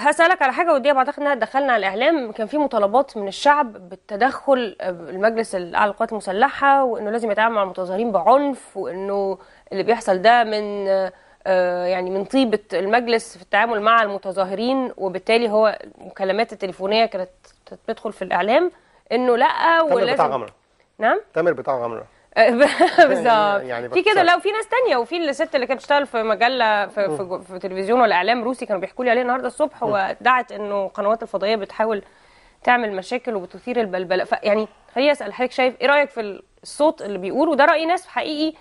هسألك على حاجة ودي بعتقد انها دخلنا على الإعلام كان في مطالبات من الشعب بالتدخل آه، المجلس الأعلى للقوات المسلحة وإنه لازم يتعامل مع المتظاهرين بعنف وإنه اللي بيحصل ده من آه، يعني من طيبة المجلس في التعامل مع المتظاهرين وبالتالي هو المكالمات التليفونية كانت بتدخل في الإعلام إنه لأ ولازم تامر نعم؟ بتاع غمرة نعم تامر بتاع غمرة يعني بالظبط يعني في كده لا وفي ناس تانية وفي الست اللي كانت بتشتغل في مجله في, في, في تلفزيون ولا اعلام روسي كانوا بيحكوا لي عليه النهارده الصبح وادعت انه قنوات الفضائيه بتحاول تعمل مشاكل وبتثير البلبله فيعني خليني اسال حضرتك شايف ايه رايك في الصوت اللي بيقول وده راي ناس حقيقي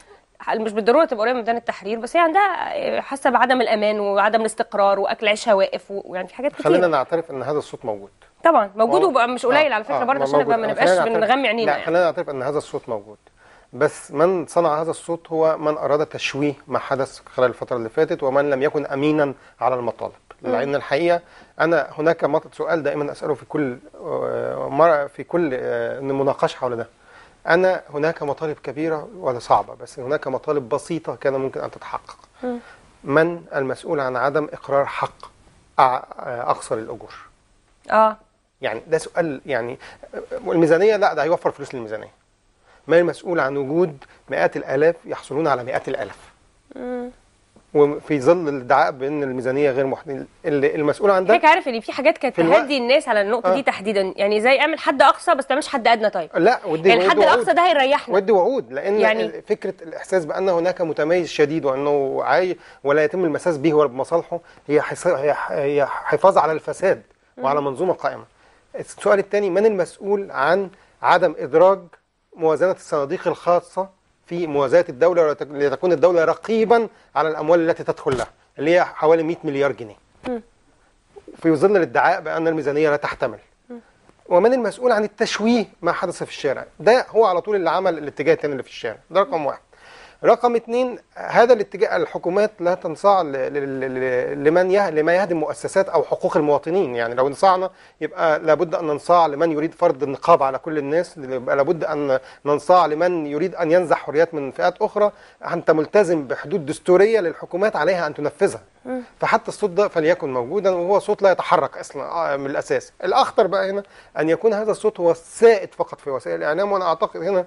مش بالضروره تبقى قريبه من ميدان التحرير بس هي عندها آه، حاسه بعدم الامان وعدم الاستقرار واكل عيشها واقف ويعني في حاجات كتير خلينا نعترف ان هذا الصوت موجود طبعا موجود وبقى مش قليل آه. على فكره آه. برضه عشان ما نبقاش بنغمي عينينا لا يعني. خلينا نعترف ان هذا الصوت موجود بس من صنع هذا الصوت هو من أراد تشويه ما حدث خلال الفترة اللي فاتت ومن لم يكن أمينا على المطالب لأن الحقيقة أنا هناك سؤال دائما أسأله في كل آه، في كل آه، مناقشة حول ده أنا هناك مطالب كبيرة ولا صعبة بس هناك مطالب بسيطة كان ممكن أن تتحقق من المسؤول عن عدم إقرار حق آه، أقصر الأجور آه يعني ده سؤال يعني الميزانية لا ده هيوفر فلوس للميزانية ما المسؤول عن وجود مئات الآلاف يحصلون على مئات الآلاف وفي ظل الادعاء بان الميزانيه غير محدده المسؤول عن ده حضرتك عارف ان في حاجات كانت تهدي الناس على النقطه آه. دي تحديدا يعني زي اعمل حد اقصى بس ما تعملش حد ادنى طيب لا ودي يعني الحد الاقصى ده هيريحنا ودي وعود لان يعني فكره الاحساس بان هناك متميز شديد وانه عاي ولا يتم المساس به ولا بمصالحه هي هي حفاظ على الفساد وعلى منظومه قائمه السؤال الثاني من المسؤول عن عدم ادراج موازنة الصناديق الخاصة في موازنة الدولة لتكون الدولة رقيبا على الأموال التي تدخل لها اللي هي حوالي 100 مليار جنيه في ظل الادعاء بأن الميزانية لا تحتمل ومن المسؤول عن التشويه ما حدث في الشارع ده هو على طول اللي عمل الاتجاه الثاني اللي في الشارع ده رقم واحد رقم اثنين هذا الاتجاه الحكومات لا تنصاع لمن لما يهدم مؤسسات او حقوق المواطنين يعني لو انصعنا يبقى لابد ان ننصاع لمن يريد فرض النقاب على كل الناس يبقى لابد ان ننصاع لمن يريد ان ينزع حريات من فئات اخرى انت ملتزم بحدود دستوريه للحكومات عليها ان تنفذها فحتى الصوت ده فليكن موجودا وهو صوت لا يتحرك اصلا آه، من الاساس الاخطر بقى هنا ان يكون هذا الصوت هو السائد فقط في وسائل الاعلام وانا اعتقد هنا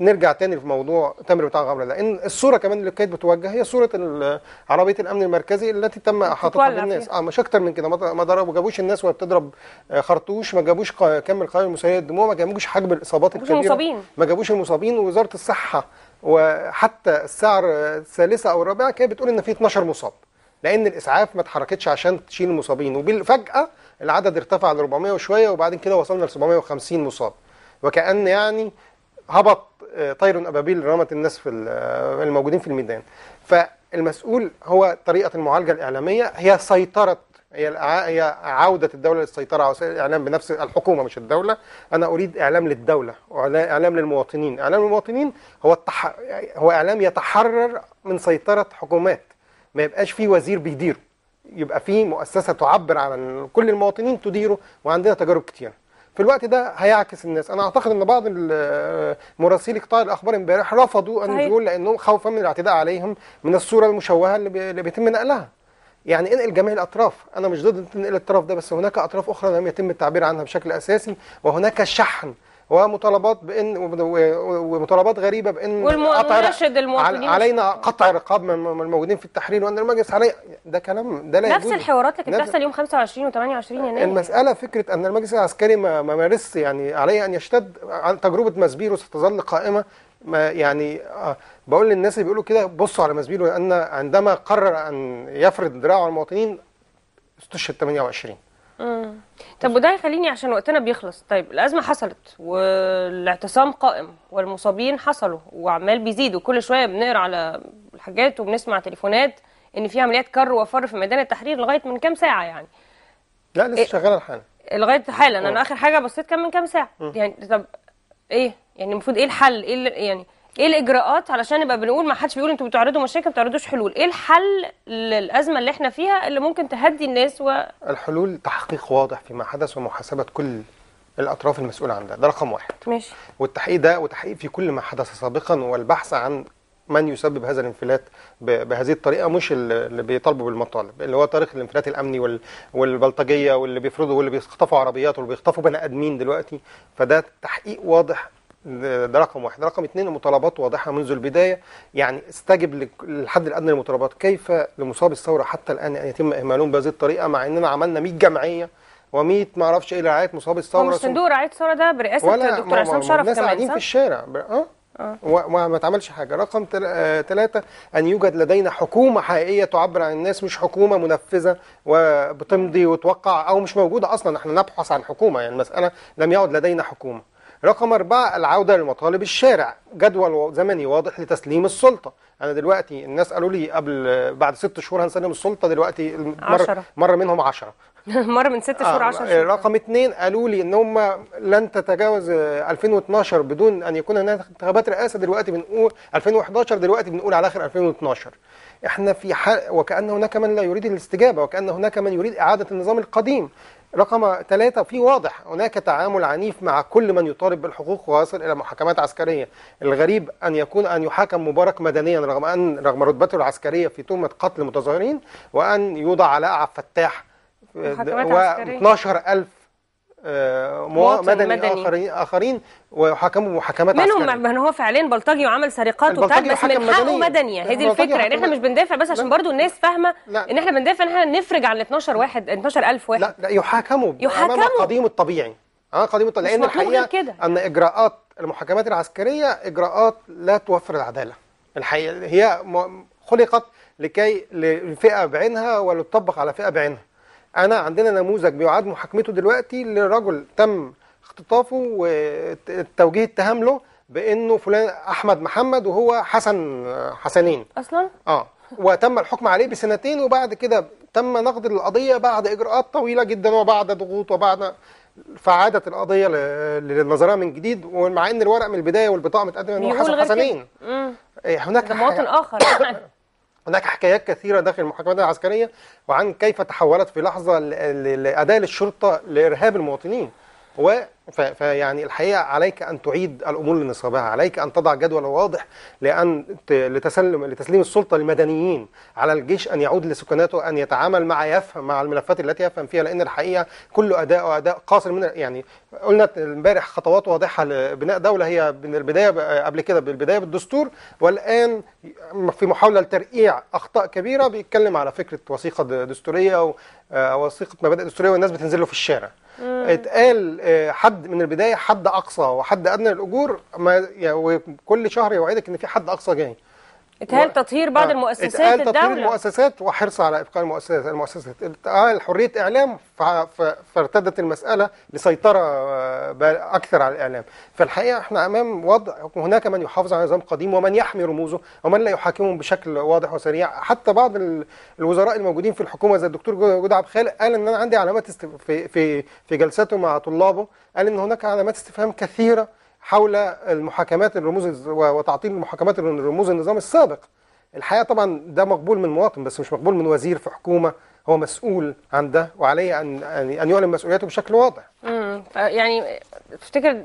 نرجع تاني في موضوع تمر بتاع غمره لان الصوره كمان اللي كانت بتوجه هي صوره عربيه الامن المركزي التي تم احاطتها للناس اه مش اكتر من كده ما ضربوا جابوش الناس وهي بتضرب آه، خرطوش ما جابوش كم القناه المسيله الدموع ما جابوش حجم الاصابات الكبيره المصابين. ما جابوش المصابين ووزاره الصحه وحتى السعر الثالثه او الرابعه كانت بتقول ان في 12 مصاب لان الاسعاف ما اتحركتش عشان تشيل المصابين وبالفجاه العدد ارتفع ل 400 وشويه وبعدين كده وصلنا ل 750 مصاب وكان يعني هبط طير أبابيل رمت الناس في الموجودين في الميدان فالمسؤول هو طريقة المعالجة الإعلامية هي سيطرة هي هي عودة الدولة للسيطرة على وسائل الإعلام بنفس الحكومة مش الدولة أنا أريد إعلام للدولة إعلام للمواطنين إعلام للمواطنين هو التح... هو إعلام يتحرر من سيطرة حكومات ما يبقاش في وزير بيديره يبقى في مؤسسة تعبر عن كل المواطنين تديره وعندنا تجارب كتيره في الوقت ده هيعكس الناس انا اعتقد ان بعض مراسلي قطاع الاخبار امبارح رفضوا ان يقول لانهم خوفا من الاعتداء عليهم من الصوره المشوهه اللي بيتم نقلها يعني انقل جميع الاطراف انا مش ضد تنقل الطرف ده بس هناك اطراف اخرى لم يتم التعبير عنها بشكل اساسي وهناك شحن ومطالبات بان ومطالبات غريبه بان قطع علينا قطع رقاب من الموجودين في التحرير وان المجلس عليه ده كلام ده لا نفس الحوارات اللي كانت بتحصل يوم 25 و28 يناير المساله فكره ان المجلس العسكري ما مارس يعني عليه ان يشتد تجربه مزبيرو ستظل قائمه ما يعني آه، بقول للناس اللي بيقولوا كده بصوا على مزبيرو لان عندما قرر ان يفرض دراعه على المواطنين استشهد 28 آه. طب وده يخليني عشان وقتنا بيخلص طيب الازمه حصلت والاعتصام قائم والمصابين حصلوا وعمال بيزيدوا كل شويه بنقرا على الحاجات وبنسمع تليفونات ان في عمليات كر وفر في ميدان التحرير لغايه من كام ساعه يعني لا لسه إيه شغاله الحاله لغايه حالا انا آه. اخر حاجه بصيت كان من كام ساعه م. يعني طب ايه يعني المفروض ايه الحل ايه يعني ايه الاجراءات علشان نبقى بنقول ما حدش بيقول انتوا بتعرضوا مشاكل ما بتعرضوش حلول ايه الحل للازمه اللي احنا فيها اللي ممكن تهدي الناس و... الحلول تحقيق واضح فيما حدث ومحاسبه كل الاطراف المسؤوله عن ده ده رقم واحد ماشي والتحقيق ده وتحقيق في كل ما حدث سابقا والبحث عن من يسبب هذا الانفلات بهذه الطريقه مش اللي بيطالبوا بالمطالب اللي هو طريق الانفلات الامني والبلطجيه واللي بيفرضوا واللي بيخطفوا عربيات واللي بيخطفوا بني ادمين دلوقتي فده تحقيق واضح ده رقم واحد رقم اثنين المطالبات واضحة منذ البداية يعني استجب للحد الأدنى للمطالبات كيف لمصاب الثورة حتى الآن أن يتم إهمالهم بهذه الطريقة مع أننا عملنا 100 جمعية و100 ما اعرفش ايه لرعايه مصاب الثوره مش صندوق رعايه الثوره ده برئاسه الدكتور عصام شرف كمان صح؟ قاعدين في الشارع اه, آه. وما اتعملش حاجه رقم ثلاثة آه، ان يوجد لدينا حكومه حقيقيه تعبر عن الناس مش حكومه منفذه وبتمضي وتوقع او مش موجوده اصلا احنا نبحث عن حكومه يعني المساله لم يعد لدينا حكومه رقم أربعة العودة لمطالب الشارع جدول زمني واضح لتسليم السلطة أنا دلوقتي الناس قالوا لي قبل بعد ست شهور هنسلم السلطة دلوقتي مرة, مرة منهم عشرة مرة من ست شهور 10 آه، شهور رقم اثنين قالوا لي ان هم لن تتجاوز 2012 بدون ان يكون هناك انتخابات رئاسه دلوقتي بنقول 2011 دلوقتي بنقول على اخر 2012 احنا في حال وكان هناك من لا يريد الاستجابه وكان هناك من يريد اعاده النظام القديم رقم ثلاثة في واضح هناك تعامل عنيف مع كل من يطالب بالحقوق ويصل إلى محاكمات عسكرية الغريب أن يكون أن يحاكم مبارك مدنيا رغم أن رغم رتبته العسكرية في تهمة قتل متظاهرين وأن يوضع على أعب فتاح و ألف آه، مواطن مدني, مدني اخرين اخرين ويحاكموا محاكمات عسكريه منهم من هو فعليا بلطجي وعمل سرقات وبتاع بس من حقه مدنيه هي دي الفكره ان احنا مش بندافع بس عشان برضو الناس فاهمه ان احنا بندافع ان احنا نفرج عن ال 12 واحد 12000 واحد لا لا يحاكموا يحاكموا قضيهم الطبيعي اه الطبيعي لان الحقيقه ان اجراءات المحاكمات العسكريه اجراءات لا توفر العداله الحقيقه هي خلقت لكي لفئه بعينها ولتطبق على فئه بعينها انا عندنا نموذج بيعاد محاكمته دلوقتي لرجل تم اختطافه وتوجيه اتهام له بانه فلان احمد محمد وهو حسن حسنين اصلا اه وتم الحكم عليه بسنتين وبعد كده تم نقد القضيه بعد اجراءات طويله جدا وبعد ضغوط وبعد فعادت القضيه للنظرة من جديد ومع ان الورق من البدايه والبطاقه متقدمه انه حسن حسنين إيه، هناك مواطن اخر يعني. هناك حكايات كثيرة داخل المحاكمات العسكرية وعن كيف تحولت في لحظة لأداء الشرطة لإرهاب المواطنين و فيعني الحقيقة عليك أن تعيد الأمور لنصابها عليك أن تضع جدول واضح لأن لتسلم, لتسليم السلطة للمدنيين على الجيش أن يعود لسكناته أن يتعامل مع يفهم مع الملفات التي يفهم فيها لأن الحقيقة كل أداء أداء قاصر من يعني قلنا امبارح خطوات واضحة لبناء دولة هي من البداية قبل كده بالبداية بالدستور والآن في محاولة لترقيع أخطاء كبيرة بيتكلم على فكرة وثيقة دستورية ووثيقة آه، مبادئ دستورية والناس بتنزل له في الشارع اتقال آه، حد حد من البدايه حد اقصى وحد ادنى للاجور ما وكل شهر يوعدك ان في حد اقصى جاي اتهال تطهير بعض آه، المؤسسات اتقال الدولة. تطهير المؤسسات وحرص على ابقاء المؤسسات المؤسسات اتهال حريه اعلام فارتدت المساله لسيطره آه، اكثر على الاعلام فالحقيقه احنا امام وضع هناك من يحافظ على نظام قديم ومن يحمي رموزه ومن لا يحاكمهم بشكل واضح وسريع حتى بعض الوزراء الموجودين في الحكومه زي الدكتور جود عبد الخالق قال ان انا عندي علامات في في في جلساته مع طلابه قال ان هناك علامات استفهام كثيره حول المحاكمات الرموز وتعطيل المحاكمات الرموز النظام السابق الحقيقه طبعا ده مقبول من مواطن بس مش مقبول من وزير في حكومه هو مسؤول عن ده وعليه ان يعني ان يعلن مسؤوليته بشكل واضح يعني تفتكر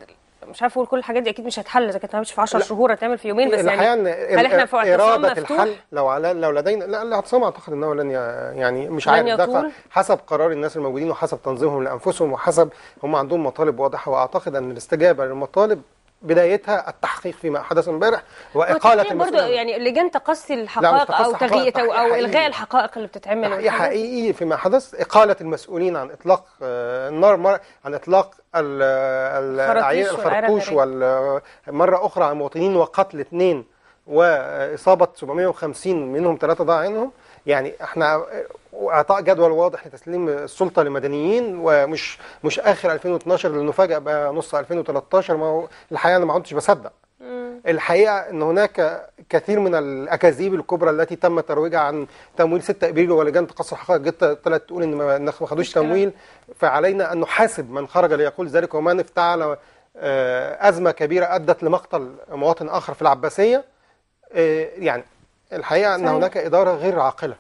مش عارف اقول كل الحاجات دي اكيد مش هتحل اذا كانت ما في 10 شهور هتعمل في يومين بس يعني هل احنا في اراده الحل لو على لو لدينا لا الاعتصام اعتقد انه لن يعني مش عارف ده حسب قرار الناس الموجودين وحسب تنظيمهم لانفسهم وحسب هم عندهم مطالب واضحه واعتقد ان الاستجابه للمطالب بدايتها التحقيق فيما حدث امبارح واقاله برضه يعني لجان تقصي الحقائق او تغيير او, أو الغاء الحقائق اللي بتتعمل هي حقيقي فيما حدث اقاله المسؤولين عن اطلاق آه، النار عن اطلاق الخرطوش مره اخرى عن مواطنين وقتل اثنين واصابه 750 منهم ثلاثه ضاع عينهم يعني احنا واعطاء جدول واضح لتسليم السلطه لمدنيين ومش مش اخر 2012 لانه فجاه بقى نص 2013 ما هو الحقيقه انا ما عدتش بصدق الحقيقه ان هناك كثير من الاكاذيب الكبرى التي تم ترويجها عن تمويل 6 ابريل ولجنه تقصي الحقائق جت طلعت تقول ان ما خدوش تمويل فعلينا ان نحاسب من خرج ليقول ذلك ومن افتعل آه، ازمه كبيره ادت لمقتل مواطن اخر في العباسيه آه، يعني الحقيقه ان هناك اداره غير عاقله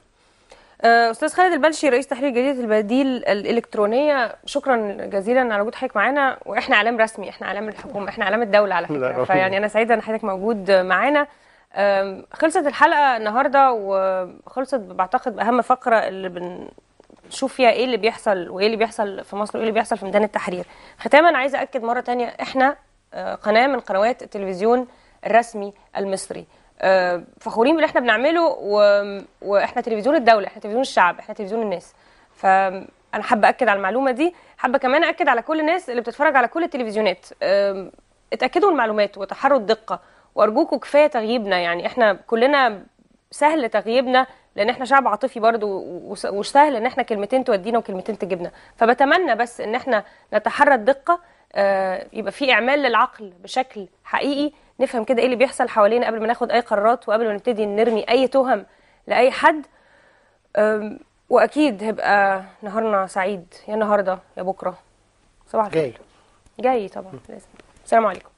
آه، استاذ خالد البلشي رئيس تحرير جريده البديل الالكترونيه شكرا جزيلا على وجود حضرتك معانا واحنا علام رسمي احنا علام الحكومه احنا علام الدوله على فكره فيعني انا سعيده ان حضرتك موجود معانا خلصت الحلقه النهارده وخلصت بعتقد باهم فقره اللي بنشوف فيها ايه اللي بيحصل وايه اللي بيحصل في مصر وايه اللي بيحصل في ميدان التحرير ختاما عايزه اكد مره تانية احنا آه، قناه من قنوات التلفزيون الرسمي المصري فخورين باللي احنا بنعمله و... واحنا تلفزيون الدوله احنا تلفزيون الشعب احنا تلفزيون الناس فانا حابه اكد على المعلومه دي حابه كمان اكد على كل الناس اللي بتتفرج على كل التلفزيونات اتاكدوا المعلومات وتحروا الدقه وارجوكوا كفايه تغييبنا يعني احنا كلنا سهل تغييبنا لان احنا شعب عاطفي برضو وسهل ان احنا كلمتين تودينا وكلمتين تجيبنا فبتمنى بس ان احنا نتحرى الدقه أه، يبقى في اعمال للعقل بشكل حقيقي نفهم كده ايه اللي بيحصل حوالينا قبل ما ناخد اي قرارات وقبل ما نبتدي نرمي اي تهم لاي حد واكيد هيبقى نهارنا سعيد يا النهارده يا بكره صباح الخير جاي جاي طبعا لازم السلام عليكم